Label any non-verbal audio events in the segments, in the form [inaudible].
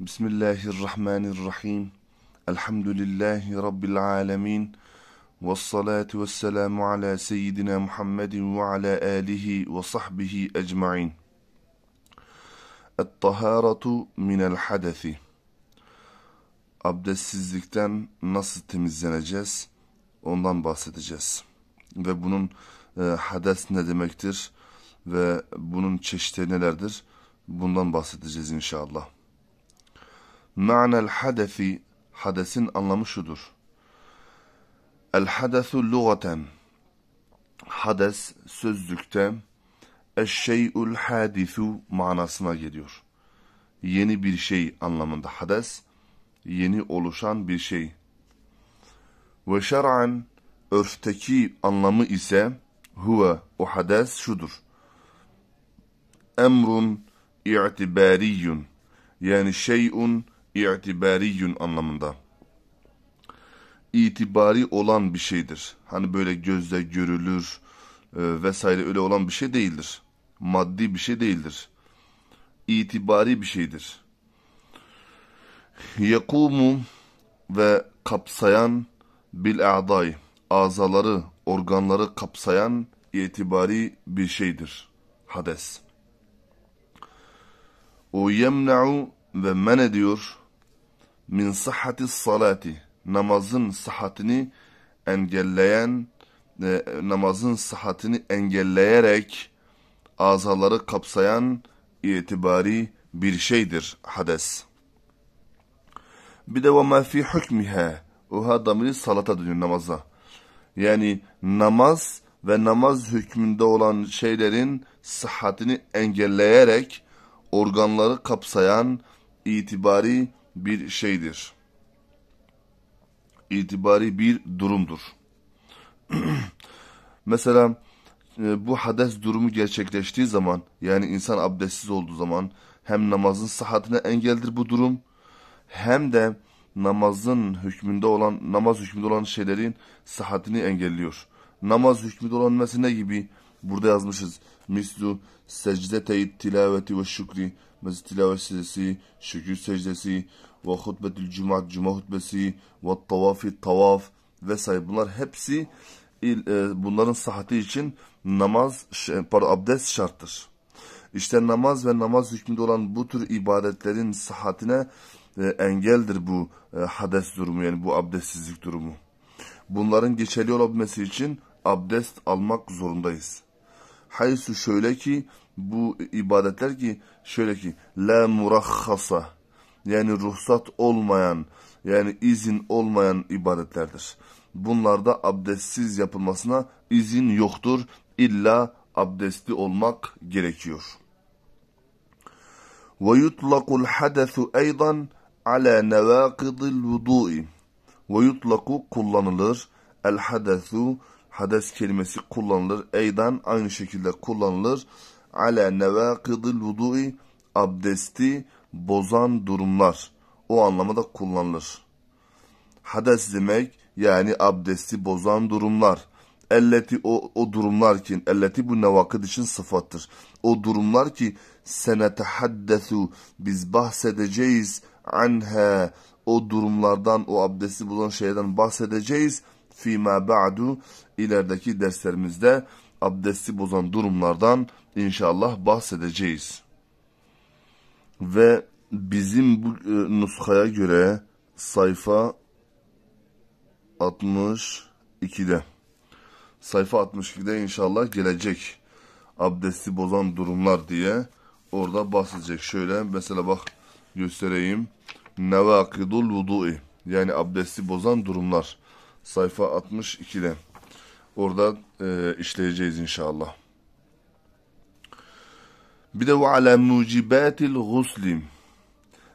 Bismillahirrahmanirrahim. Elhamdülillahi Rabbil alemin. Vessalatu vesselamu ala seyyidina Muhammedin ve ala alihi ve sahbihi ecma'in. Et-taharatu minel hadesi. Abdestsizlikten nasıl temizleneceğiz? Ondan bahsedeceğiz. Ve bunun e, hades ne demektir? Ve bunun çeşitleri nelerdir? Bundan bahsedeceğiz inşallah. Ma'nel hadefi, hadesin anlamı şudur. El hadesu lugaten, hades sözlükte eşşey'ul hadisu manasına geliyor. Yeni bir şey anlamında hades, yeni oluşan bir şey. Ve şer'an, örfteki anlamı ise huve, o hades şudur. Emrun i'tibariyun, yani şey'un İtibariyün anlamında. İtibari olan bir şeydir. Hani böyle gözle görülür e, vesaire öyle olan bir şey değildir. Maddi bir şey değildir. İtibari bir şeydir. Yakumu ve kapsayan bil a'day azaları, organları kapsayan itibari bir şeydir. Hades. O yemna'u ve men ediyor min sıhhati salati namazın sıhhatini engelleyen e, namazın sıhhatini engelleyerek azaları kapsayan itibari bir şeydir hades. Bir de ve ma fi hukmiha. Oha damiri salata dönüyor namaza. Yani namaz ve namaz hükmünde olan şeylerin sıhhatini engelleyerek organları kapsayan itibari bir şeydir. İtibari bir durumdur. [clears throat] Mesela e, bu hades durumu gerçekleştiği zaman yani insan abdestsiz olduğu zaman hem namazın sıhhatine engeldir bu durum hem de namazın hükmünde olan namaz hükmünde olan şeylerin sıhhatini engelliyor. Namaz hükmünde olan mesela ne gibi? Burada yazmışız. Mislu secdete tilaveti ve şükri. Mesela tilavet secdesi, şükür secdesi ve hutbetül cuma, cuma hutbesi ve tavafi, tavaf vesaire. Bunlar hepsi e, bunların sahati için namaz, pardon, abdest şarttır. İşte namaz ve namaz hükmünde olan bu tür ibadetlerin sıhhatine e, engeldir bu e, hades durumu yani bu abdestsizlik durumu. Bunların geçerli olabilmesi için abdest almak zorundayız haysu şöyle ki bu ibadetler ki şöyle ki la murakhasa yani ruhsat olmayan yani izin olmayan ibadetlerdir. Bunlarda abdestsiz yapılmasına izin yoktur. İlla abdestli olmak gerekiyor. Ve yutlaqul hadesu eydan ala nevâkidil vudu'i. Ve yutlaku kullanılır. El hadesu hades kelimesi kullanılır. Eydan aynı şekilde kullanılır. Ale nevâkıdıl vudu'i abdesti bozan durumlar o anlamada kullanılır. Hades demek yani abdesti bozan durumlar. Elleti o, o durumlar ki elleti bu nevakıd için sıfattır. O durumlar ki senetehaddesu biz bahsedeceğiz anha o durumlardan o abdesti bozan şeyden bahsedeceğiz.'' fîmâ ba'du ilerideki derslerimizde abdesti bozan durumlardan inşallah bahsedeceğiz. Ve bizim bu e, nuskaya göre sayfa 62'de sayfa 62'de inşallah gelecek abdesti bozan durumlar diye orada bahsedecek. Şöyle mesela bak göstereyim. Nevakidul vudu'i yani abdesti bozan durumlar sayfa 62'de. Orada e, işleyeceğiz inşallah. Bir de ve ala mucibatil guslim.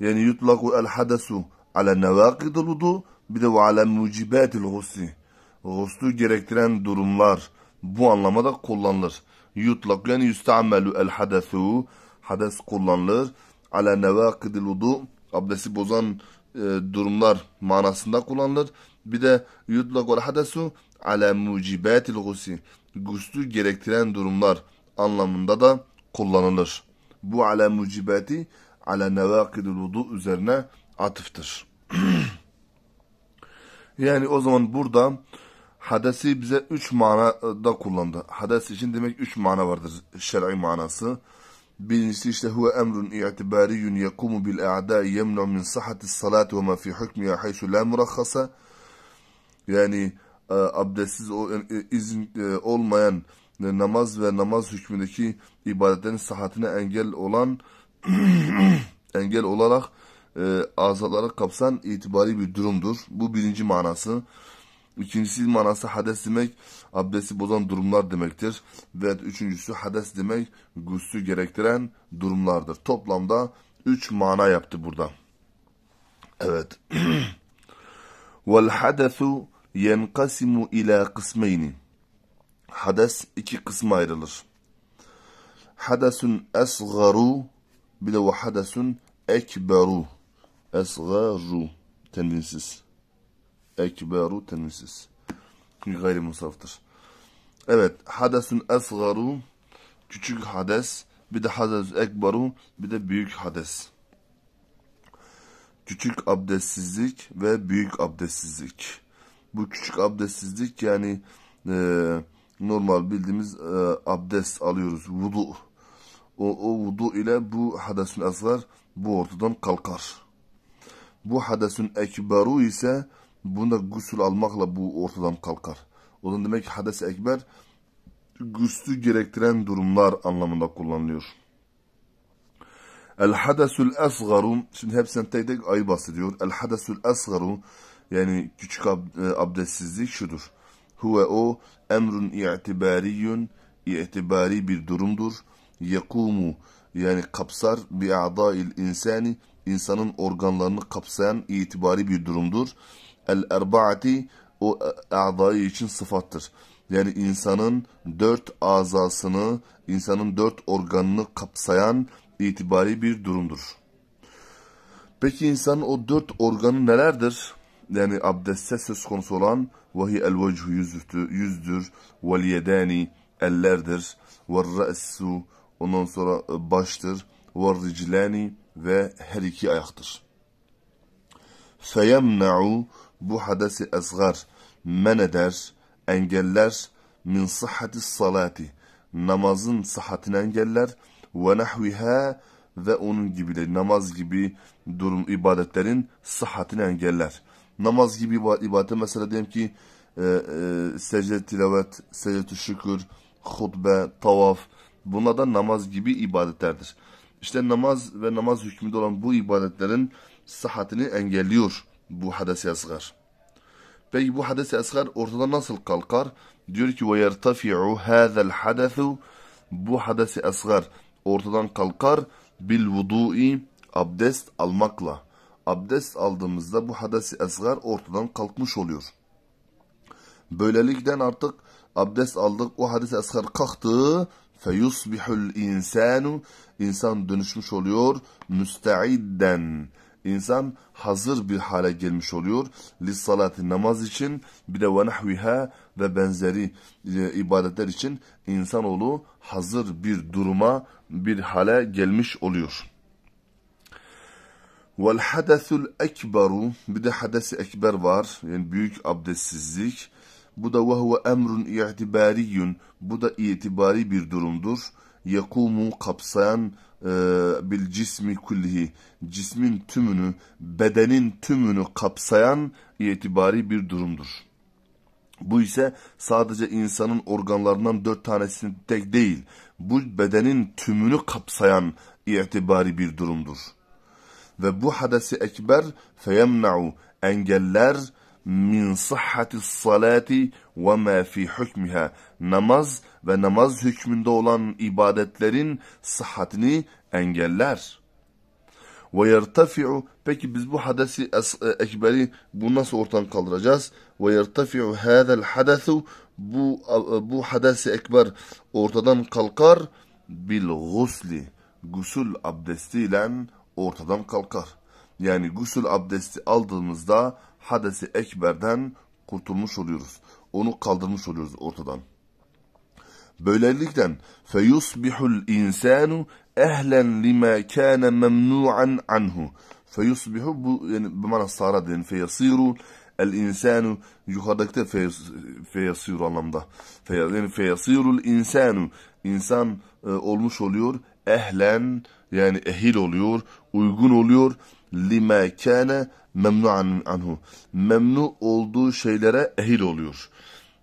Yani yutlaku el hadesu ala nevâkidil vudu. Bir de ve ala mucibatil gusli. Guslu gerektiren durumlar bu anlamada kullanılır. Yutlak yani yüsteamelu el hadesu. Hades kullanılır. Ala nevâkidil vudu. Abdesti bozan e, durumlar manasında kullanılır. Bir de yutlakul hadasu ala mucibatil gusi. Guslü gerektiren durumlar anlamında da kullanılır. Bu ala mucibati ala nevakidul vudu üzerine atıftır. [clears throat] yani o zaman burada hadesi bize üç manada e, kullandı. Hades için demek üç mana vardır şer'i manası. Birincisi işte huve emrun i'tibariyun yekumu bil a'da yemnu min sahati salati ve ma fi hukmiha haysu la murakhasa yani e, abdestsiz o, e, izin e, olmayan e, namaz ve namaz hükmündeki ibadetlerin sahatine engel olan [clears throat] engel olarak e, azaları kapsan itibari bir durumdur. Bu birinci manası. İkincisi manası hades demek abdesti bozan durumlar demektir. Ve üçüncüsü hades demek guslü gerektiren durumlardır. Toplamda üç mana yaptı burada. Evet. [clears throat] Vel hadesu yenqasimu ila kısmeyni. Hades iki kısma ayrılır. Hadesun esgaru bir de ve hadesun ekberu. Esgaru tenvinsiz. Ekberu tenvinsiz. Çünkü gayrimusaftır. Evet. Hadesun esgaru küçük hades. Bir de hades ekberu. Bir de büyük hades. Küçük abdestsizlik ve büyük abdestsizlik bu küçük abdestsizlik yani e, normal bildiğimiz e, abdest alıyoruz vudu. O, o vudu ile bu hadesün asgar bu ortadan kalkar. Bu hadesün ekberu ise bunda gusül almakla bu ortadan kalkar. O zaman demek hades ekber güslü gerektiren durumlar anlamında kullanılıyor. El hadesül esgaru şimdi hepsinden tek tek ayı bahsediyor. El hadesül esgaru yani küçük ab, e, abdestsizlik şudur. Huve o emrun i'tibariyun i'tibari bir durumdur. Yekumu yani kapsar bi a'dail insani insanın organlarını kapsayan itibari bir durumdur. El erbaati o a'dayı için sıfattır. Yani insanın dört azasını, insanın dört organını kapsayan itibari bir durumdur. Peki insanın o dört organı nelerdir? yani abdestte söz konusu olan vahi el vechü yüzdür, yüzdür vel yedani ellerdir ve re'su ondan sonra e, baştır ve riclani ve her iki ayaktır. Feyemna'u bu hadesi esgar men eder, engeller min sıhhati salati namazın sıhhatini engeller ve nahviha ve onun gibi de namaz gibi durum ibadetlerin sıhhatini engeller namaz gibi ibadet mesela diyelim ki e, e, secde tilavet, secde şükür, hutbe, tavaf bunlar da namaz gibi ibadetlerdir. İşte namaz ve namaz hükmünde olan bu ibadetlerin sıhhatini engelliyor bu hadesi asgar. Peki bu hadesi asgar ortada nasıl kalkar? Diyor ki وَيَرْتَفِعُ هَذَا الْحَدَثُ Bu hadesi asgar ortadan kalkar bil vudu'i abdest almakla abdest aldığımızda bu hadesi esgar ortadan kalkmış oluyor. Böylelikten artık abdest aldık o hadis esgar kalktı feyusbihul insanu insan dönüşmüş oluyor müsteidden insan hazır bir hale gelmiş oluyor lis salati namaz için bir de ve ve benzeri e, ibadetler için insanoğlu hazır bir duruma bir hale gelmiş oluyor. Vel hadesul ekberu bir de hadesi ekber var. Yani büyük abdestsizlik. Bu da vehve emrun i'tibariyun. Bu da itibari bir durumdur. Yekumu kapsayan e, bil cismi kullihi. Cismin tümünü, bedenin tümünü kapsayan itibari bir durumdur. Bu ise sadece insanın organlarından dört tanesini tek değil, bu bedenin tümünü kapsayan itibari bir durumdur ve bu hadesi ekber feyemna'u engeller min sıhhati salati ve ma fi hükmüha namaz ve namaz hükmünde olan ibadetlerin sıhhatini engeller. Ve yertafi'u peki biz bu hadesi e, ekberi bu nasıl ortadan kaldıracağız? Ve yertafi'u hadal hadesu bu e, bu hadesi ekber ortadan kalkar bil gusli gusul abdestiyle ortadan kalkar. Yani gusül abdesti aldığımızda hadesi ekberden kurtulmuş oluyoruz. Onu kaldırmış oluyoruz ortadan. Böylelikle feyusbihul insanu ehlen lima kana memnu'an anhu. Feyusbihu bu yani bu mana sarad yani feyasiru el insanu yukarıdaki feyasiru anlamda. Fey, yani feyasirul insanu insan e, olmuş oluyor ehlen yani ehil oluyor uygun oluyor. Lime kâne memnu anhu. Memnu olduğu şeylere ehil oluyor.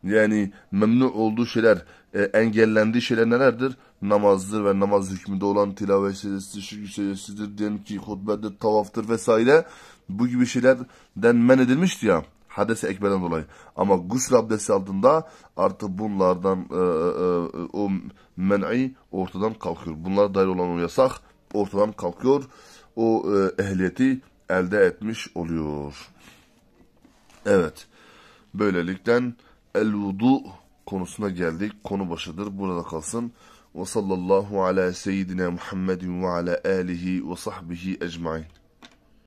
Yani memnu olduğu şeyler, e, engellendiği şeyler nelerdir? Namazdır ve namaz hükmünde olan tilave secdesidir, şükür secdesidir, diyelim ki hutbedir, tavaftır vesaire. Bu gibi şeylerden men edilmişti ya hadese ekberden dolayı. Ama gusül abdesti altında artık bunlardan e, e, e, o men'i ortadan kalkıyor. Bunlara dair olan o yasak ortadan kalkıyor. O e, ehliyeti elde etmiş oluyor. Evet. Böylelikle el vudu konusuna geldik. Konu başıdır. Burada kalsın. Ve sallallahu ala seyyidina Muhammedin ve ala alihi ve sahbihi ecmain.